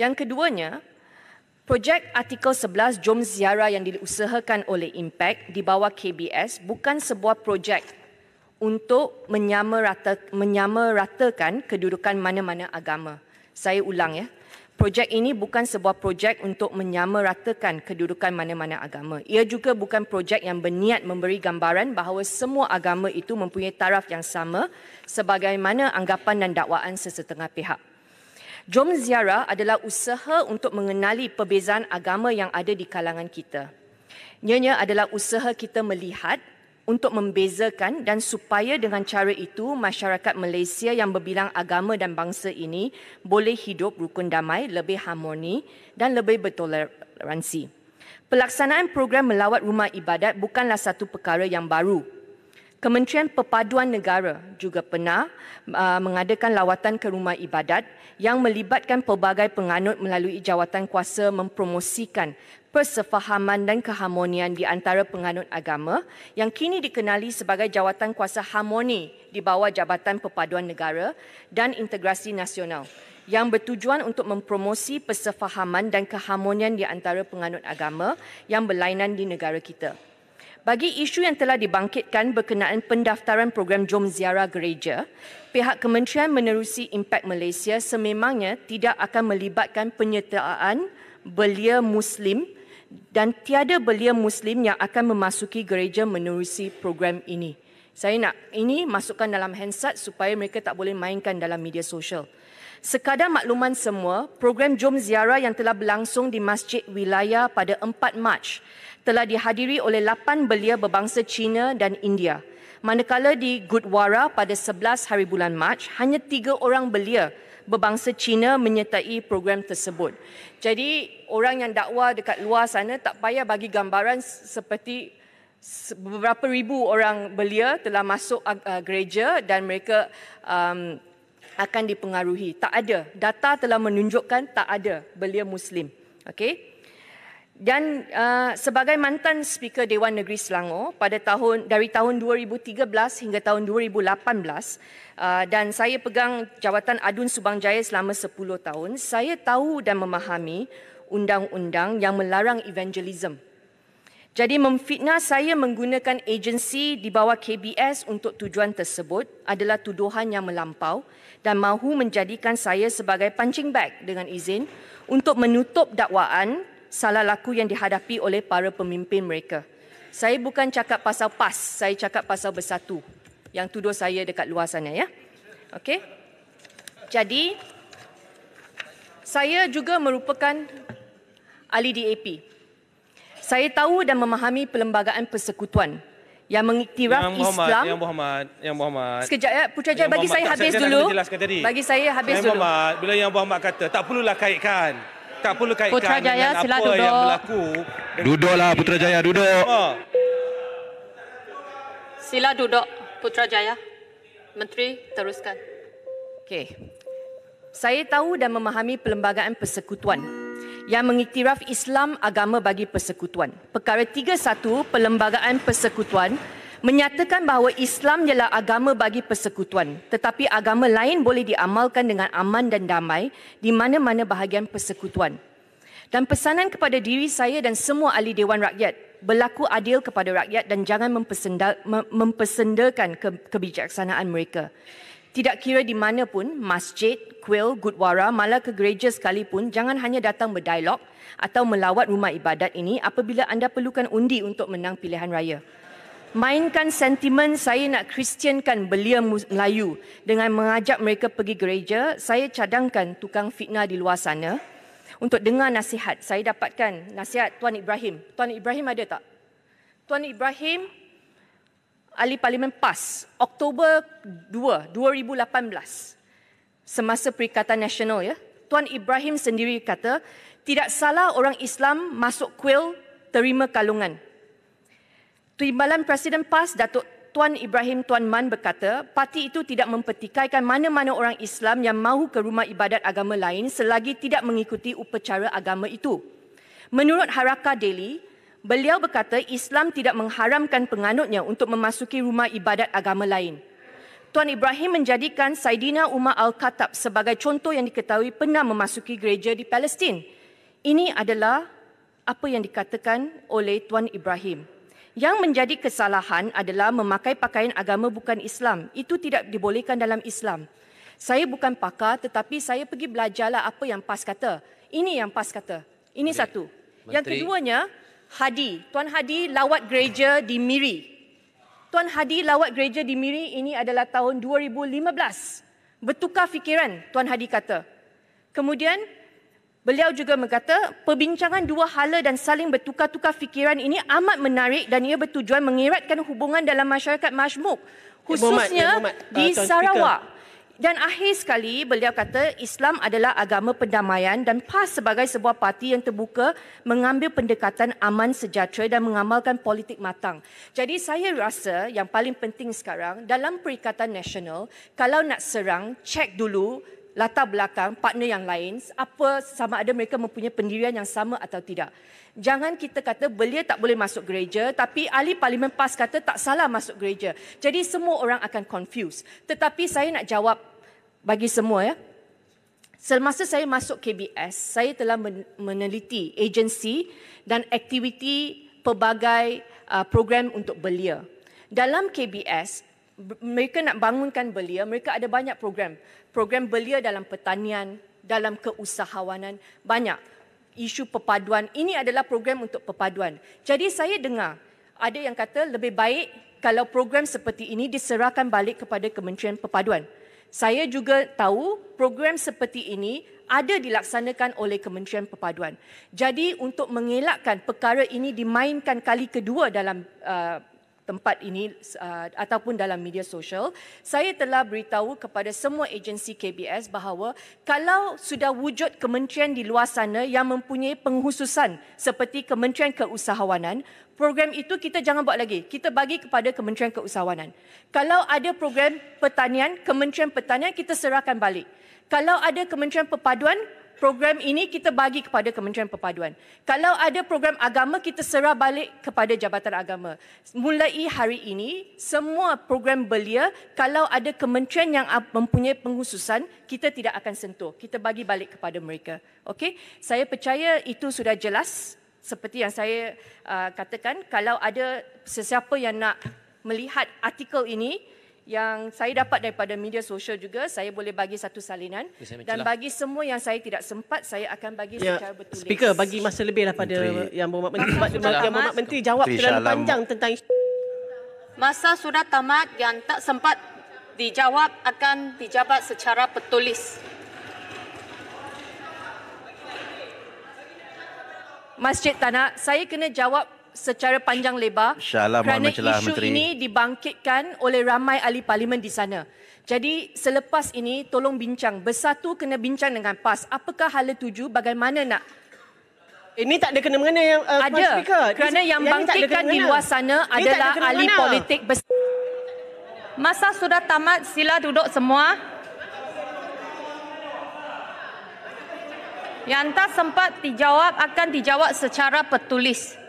Yang keduanya, projek artikel 11 Jom Ziarah yang diusahakan oleh Impact di bawah KBS bukan sebuah projek untuk menyamaratakan kedudukan mana-mana agama. Saya ulang ya. Projek ini bukan sebuah projek untuk menyamaratakan kedudukan mana-mana agama. Ia juga bukan projek yang berniat memberi gambaran bahawa semua agama itu mempunyai taraf yang sama sebagaimana anggapan dan dakwaan sesetengah pihak. Jom ziarah adalah usaha untuk mengenali perbezaan agama yang ada di kalangan kita. Nyanya adalah usaha kita melihat untuk membezakan dan supaya dengan cara itu masyarakat Malaysia yang berbilang agama dan bangsa ini boleh hidup rukun damai, lebih harmoni dan lebih bertoleransi. Pelaksanaan program melawat rumah ibadat bukanlah satu perkara yang baru Kementerian Perpaduan Negara juga pernah uh, mengadakan lawatan ke rumah ibadat yang melibatkan pelbagai penganut melalui jawatan kuasa mempromosikan persefahaman dan keharmonian di antara penganut agama yang kini dikenali sebagai jawatan kuasa harmoni di bawah Jabatan Perpaduan Negara dan Integrasi Nasional yang bertujuan untuk mempromosi persefahaman dan keharmonian di antara penganut agama yang berlainan di negara kita. Bagi isu yang telah dibangkitkan berkenaan pendaftaran program Jom Ziarah Gereja, pihak kementerian menerusi Impact Malaysia sememangnya tidak akan melibatkan penyertaan belia Muslim dan tiada belia Muslim yang akan memasuki gereja menerusi program ini. Saya nak ini masukkan dalam handset supaya mereka tak boleh mainkan dalam media sosial. Sekadar makluman semua, program Jom Ziarah yang telah berlangsung di Masjid Wilayah pada 4 Mac telah dihadiri oleh lapan belia berbangsa China dan India. Manakala di Gurdwara pada 11 hari bulan Mac, hanya tiga orang belia berbangsa China menyertai program tersebut. Jadi orang yang dakwa dekat luar sana tak payah bagi gambaran seperti beberapa ribu orang belia telah masuk eh, gereja dan mereka um, akan dipengaruhi. Tak ada. Data telah menunjukkan tak ada belia Muslim. Okay. Dan uh, sebagai mantan speaker Dewan Negeri Selangor pada tahun dari tahun 2013 hingga tahun 2018 uh, dan saya pegang jawatan Adun Subang Jaya selama 10 tahun, saya tahu dan memahami undang-undang yang melarang evangelism. Jadi memfitnah saya menggunakan agensi di bawah KBS untuk tujuan tersebut adalah tuduhan yang melampau dan mahu menjadikan saya sebagai punching bag dengan izin untuk menutup dakwaan salah laku yang dihadapi oleh para pemimpin mereka. Saya bukan cakap pasal PAS, saya cakap pasal Bersatu yang tuduh saya dekat luar sana ya. okay? Jadi saya juga merupakan ahli DAP. Saya tahu dan memahami perlembagaan persekutuan yang mengiktiraf yang Muhammad, Islam. Yang Muhammad, Yang Muhammad. Sekejap ya, Putra Jaya bagi saya habis dulu. Bagi saya habis dulu. Yang Muhammad, bila Yang Muhammad kata, tak perlulah kaitkan tak perlu kaitkan Putrajaya dengan sila duduk. yang berlaku. Duduklah Putrajaya, duduk. Ha. Sila duduk Putra Jaya. Menteri, teruskan. Okey. Saya tahu dan memahami Perlembagaan Persekutuan yang mengiktiraf Islam agama bagi persekutuan. Perkara 31 Perlembagaan Persekutuan menyatakan bahawa Islam ialah agama bagi persekutuan tetapi agama lain boleh diamalkan dengan aman dan damai di mana-mana bahagian persekutuan. Dan pesanan kepada diri saya dan semua ahli dewan rakyat berlaku adil kepada rakyat dan jangan mempersendakan ke- kebijaksanaan mereka. Tidak kira di mana pun, masjid, kuil, gudwara, malah ke gereja sekalipun, jangan hanya datang berdialog atau melawat rumah ibadat ini apabila anda perlukan undi untuk menang pilihan raya mainkan sentimen saya nak kristiankan belia Melayu dengan mengajak mereka pergi gereja, saya cadangkan tukang fitnah di luar sana untuk dengar nasihat. Saya dapatkan nasihat Tuan Ibrahim. Tuan Ibrahim ada tak? Tuan Ibrahim, Ahli Parlimen PAS, Oktober 2, 2018, semasa Perikatan Nasional, ya, Tuan Ibrahim sendiri kata, tidak salah orang Islam masuk kuil terima kalungan. Timbalan Presiden PAS Datuk Tuan Ibrahim Tuan Man berkata, parti itu tidak mempertikaikan mana-mana orang Islam yang mahu ke rumah ibadat agama lain selagi tidak mengikuti upacara agama itu. Menurut Haraka Daily, beliau berkata Islam tidak mengharamkan penganutnya untuk memasuki rumah ibadat agama lain. Tuan Ibrahim menjadikan Saidina Umar Al-Khattab sebagai contoh yang diketahui pernah memasuki gereja di Palestin. Ini adalah apa yang dikatakan oleh Tuan Ibrahim. Yang menjadi kesalahan adalah memakai pakaian agama bukan Islam. Itu tidak dibolehkan dalam Islam. Saya bukan pakar tetapi saya pergi belajarlah apa yang PAS kata. Ini yang PAS kata. Ini okay. satu. Menteri. Yang keduanya, Hadi. Tuan Hadi lawat gereja di Miri. Tuan Hadi lawat gereja di Miri ini adalah tahun 2015. Bertukar fikiran, Tuan Hadi kata. Kemudian, Beliau juga berkata, perbincangan dua hala dan saling bertukar-tukar fikiran ini amat menarik dan ia bertujuan mengeratkan hubungan dalam masyarakat majmuk khususnya di uh, Sarawak. Dan akhir sekali beliau kata Islam adalah agama pendamaian dan PAS sebagai sebuah parti yang terbuka mengambil pendekatan aman sejahtera dan mengamalkan politik matang. Jadi saya rasa yang paling penting sekarang dalam Perikatan Nasional kalau nak serang, cek dulu latar belakang partner yang lain apa sama ada mereka mempunyai pendirian yang sama atau tidak. Jangan kita kata belia tak boleh masuk gereja tapi ahli parlimen PAS kata tak salah masuk gereja. Jadi semua orang akan confuse. Tetapi saya nak jawab bagi semua ya. Selmasa saya masuk KBS, saya telah meneliti agensi dan aktiviti pelbagai uh, program untuk belia. Dalam KBS, mereka nak bangunkan belia, mereka ada banyak program. Program belia dalam pertanian, dalam keusahawanan, banyak. Isu perpaduan, ini adalah program untuk perpaduan. Jadi saya dengar ada yang kata lebih baik kalau program seperti ini diserahkan balik kepada Kementerian Perpaduan. Saya juga tahu program seperti ini ada dilaksanakan oleh Kementerian Perpaduan. Jadi untuk mengelakkan perkara ini dimainkan kali kedua dalam uh, tempat ini uh, ataupun dalam media sosial, saya telah beritahu kepada semua agensi KBS bahawa kalau sudah wujud kementerian di luar sana yang mempunyai penghususan seperti Kementerian Keusahawanan, program itu kita jangan buat lagi. Kita bagi kepada Kementerian Keusahawanan. Kalau ada program pertanian, Kementerian Pertanian kita serahkan balik. Kalau ada Kementerian Perpaduan, program ini kita bagi kepada Kementerian Perpaduan. Kalau ada program agama, kita serah balik kepada Jabatan Agama. Mulai hari ini, semua program belia, kalau ada kementerian yang mempunyai pengususan kita tidak akan sentuh. Kita bagi balik kepada mereka. Okay? Saya percaya itu sudah jelas. Seperti yang saya uh, katakan, kalau ada sesiapa yang nak melihat artikel ini, yang saya dapat daripada media sosial juga saya boleh bagi satu salinan ya, dan bagi semua yang saya tidak sempat saya akan bagi ya, secara bertulis. Speaker bagi masa lebihlah pada Menteri. yang berhormat Menteri sebab yang berhormat Menteri jawab Menteri terlalu Shalam. panjang tentang masa sudah tamat yang tak sempat dijawab akan dijawab secara bertulis. Masjid Tanah, saya kena jawab secara panjang lebar Shalam kerana isu Menteri. ini dibangkitkan oleh ramai ahli parlimen di sana. Jadi selepas ini tolong bincang. Bersatu kena bincang dengan PAS. Apakah hala tuju bagaimana nak ini tak ada kena-mengena yang uh, ada. Speaker. Kerana yang, yang bangkitkan di luar sana ini adalah ahli politik besar. Masa sudah tamat, sila duduk semua. Yang tak sempat dijawab akan dijawab secara petulis.